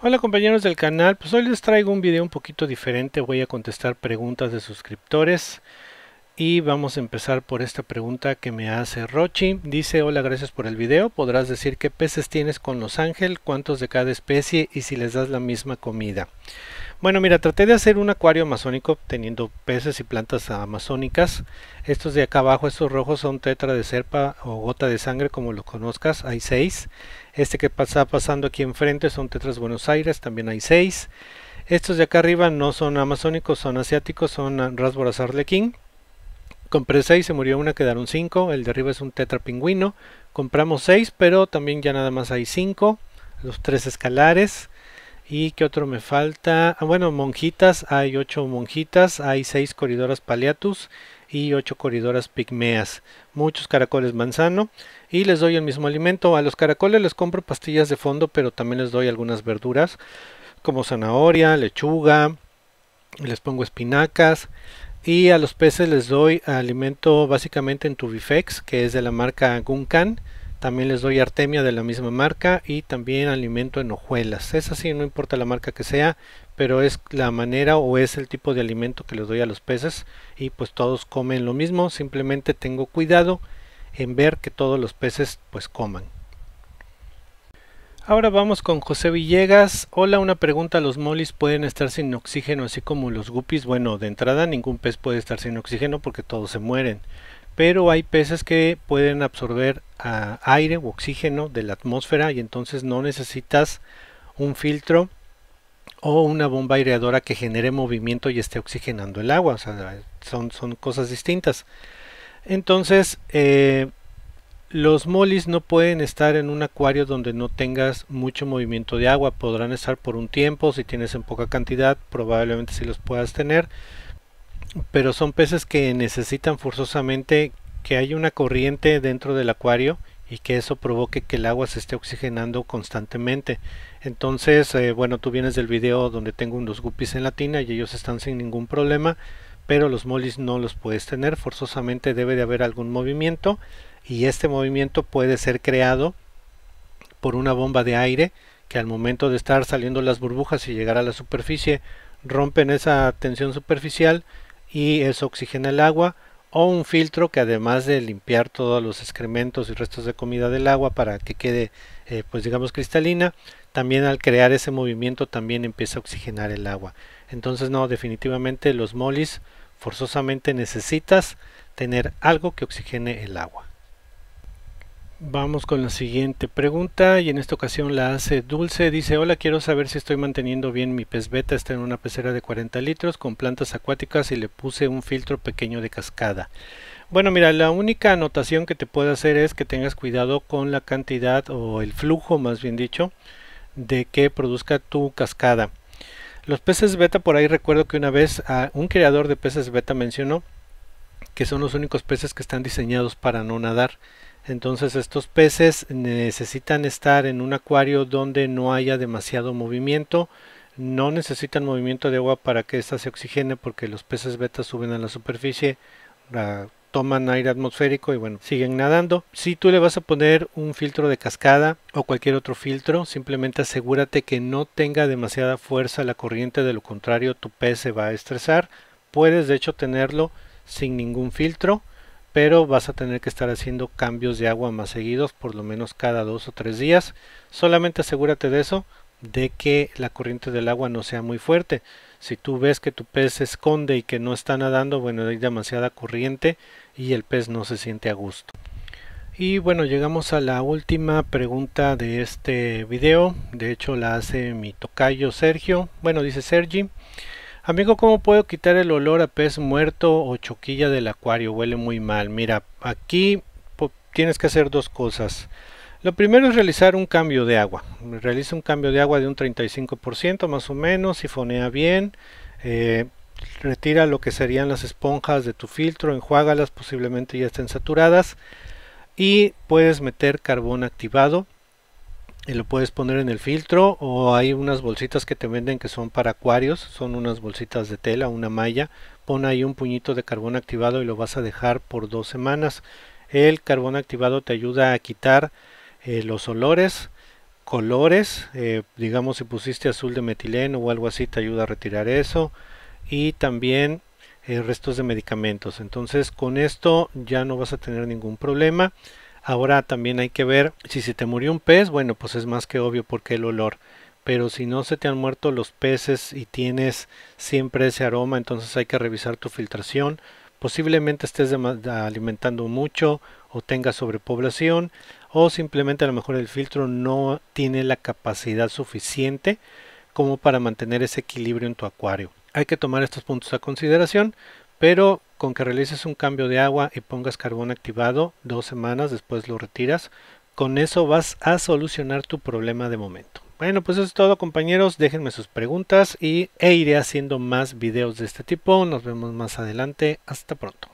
Hola compañeros del canal, pues hoy les traigo un video un poquito diferente, voy a contestar preguntas de suscriptores y vamos a empezar por esta pregunta que me hace Rochi, dice hola gracias por el video, podrás decir qué peces tienes con los ángeles, cuántos de cada especie y si les das la misma comida. Bueno, mira, traté de hacer un acuario amazónico teniendo peces y plantas amazónicas. Estos de acá abajo, estos rojos son tetra de serpa o gota de sangre, como lo conozcas, hay seis. Este que está pasando aquí enfrente son tetras Buenos Aires, también hay seis. Estos de acá arriba no son amazónicos, son asiáticos, son Rasboras Arlequín. Compré seis, se murió una, quedaron cinco, El de arriba es un tetra pingüino. Compramos seis, pero también ya nada más hay cinco Los tres escalares. ¿Y qué otro me falta? Ah, bueno, monjitas, hay 8 monjitas, hay 6 coridoras paliatus y 8 coridoras pigmeas, muchos caracoles manzano y les doy el mismo alimento. A los caracoles les compro pastillas de fondo, pero también les doy algunas verduras como zanahoria, lechuga, les pongo espinacas y a los peces les doy alimento básicamente en Tubifex, que es de la marca Guncan también les doy artemia de la misma marca y también alimento en hojuelas. Es así, no importa la marca que sea, pero es la manera o es el tipo de alimento que les doy a los peces y pues todos comen lo mismo. Simplemente tengo cuidado en ver que todos los peces pues coman. Ahora vamos con José Villegas. Hola, una pregunta. ¿Los molis pueden estar sin oxígeno así como los guppies? Bueno, de entrada ningún pez puede estar sin oxígeno porque todos se mueren pero hay peces que pueden absorber ah, aire o oxígeno de la atmósfera y entonces no necesitas un filtro o una bomba aireadora que genere movimiento y esté oxigenando el agua. O sea, son, cosas distintas. Entonces, eh, los molis no pueden estar en un acuario donde no tengas mucho movimiento de agua. Podrán estar por un tiempo, si tienes en poca cantidad, probablemente si los puedas tener pero son peces que necesitan forzosamente que haya una corriente dentro del acuario y que eso provoque que el agua se esté oxigenando constantemente. Entonces, eh, bueno, tú vienes del video donde tengo unos guppies en la tina y ellos están sin ningún problema, pero los molis no los puedes tener, forzosamente debe de haber algún movimiento y este movimiento puede ser creado por una bomba de aire que al momento de estar saliendo las burbujas y llegar a la superficie rompen esa tensión superficial y eso oxigena el agua o un filtro que además de limpiar todos los excrementos y restos de comida del agua para que quede eh, pues digamos cristalina también al crear ese movimiento también empieza a oxigenar el agua entonces no definitivamente los molis forzosamente necesitas tener algo que oxigene el agua Vamos con la siguiente pregunta y en esta ocasión la hace Dulce. Dice, hola, quiero saber si estoy manteniendo bien mi pez beta. Está en una pecera de 40 litros con plantas acuáticas y le puse un filtro pequeño de cascada. Bueno, mira, la única anotación que te puedo hacer es que tengas cuidado con la cantidad o el flujo, más bien dicho, de que produzca tu cascada. Los peces beta, por ahí recuerdo que una vez un creador de peces beta mencionó que son los únicos peces que están diseñados para no nadar entonces estos peces necesitan estar en un acuario donde no haya demasiado movimiento. No necesitan movimiento de agua para que ésta se oxigene porque los peces beta suben a la superficie, toman aire atmosférico y bueno, siguen nadando. Si tú le vas a poner un filtro de cascada o cualquier otro filtro, simplemente asegúrate que no tenga demasiada fuerza la corriente, de lo contrario tu pez se va a estresar. Puedes de hecho tenerlo sin ningún filtro pero vas a tener que estar haciendo cambios de agua más seguidos, por lo menos cada dos o tres días. Solamente asegúrate de eso, de que la corriente del agua no sea muy fuerte. Si tú ves que tu pez se esconde y que no está nadando, bueno, hay demasiada corriente y el pez no se siente a gusto. Y bueno, llegamos a la última pregunta de este video. De hecho, la hace mi tocayo Sergio. Bueno, dice Sergi. Amigo, ¿cómo puedo quitar el olor a pez muerto o choquilla del acuario? Huele muy mal. Mira, aquí tienes que hacer dos cosas. Lo primero es realizar un cambio de agua. Realiza un cambio de agua de un 35% más o menos, sifonea bien. Eh, retira lo que serían las esponjas de tu filtro, enjuágalas, posiblemente ya estén saturadas. Y puedes meter carbón activado lo puedes poner en el filtro o hay unas bolsitas que te venden que son para acuarios, son unas bolsitas de tela, una malla, pon ahí un puñito de carbón activado y lo vas a dejar por dos semanas. El carbón activado te ayuda a quitar eh, los olores, colores, eh, digamos si pusiste azul de metileno o algo así te ayuda a retirar eso y también eh, restos de medicamentos. Entonces con esto ya no vas a tener ningún problema. Ahora también hay que ver si se te murió un pez, bueno, pues es más que obvio porque el olor. Pero si no se te han muerto los peces y tienes siempre ese aroma, entonces hay que revisar tu filtración. Posiblemente estés alimentando mucho o tengas sobrepoblación o simplemente a lo mejor el filtro no tiene la capacidad suficiente como para mantener ese equilibrio en tu acuario. Hay que tomar estos puntos a consideración, pero con que realices un cambio de agua y pongas carbón activado dos semanas, después lo retiras. Con eso vas a solucionar tu problema de momento. Bueno, pues eso es todo compañeros, déjenme sus preguntas y, e iré haciendo más videos de este tipo. Nos vemos más adelante, hasta pronto.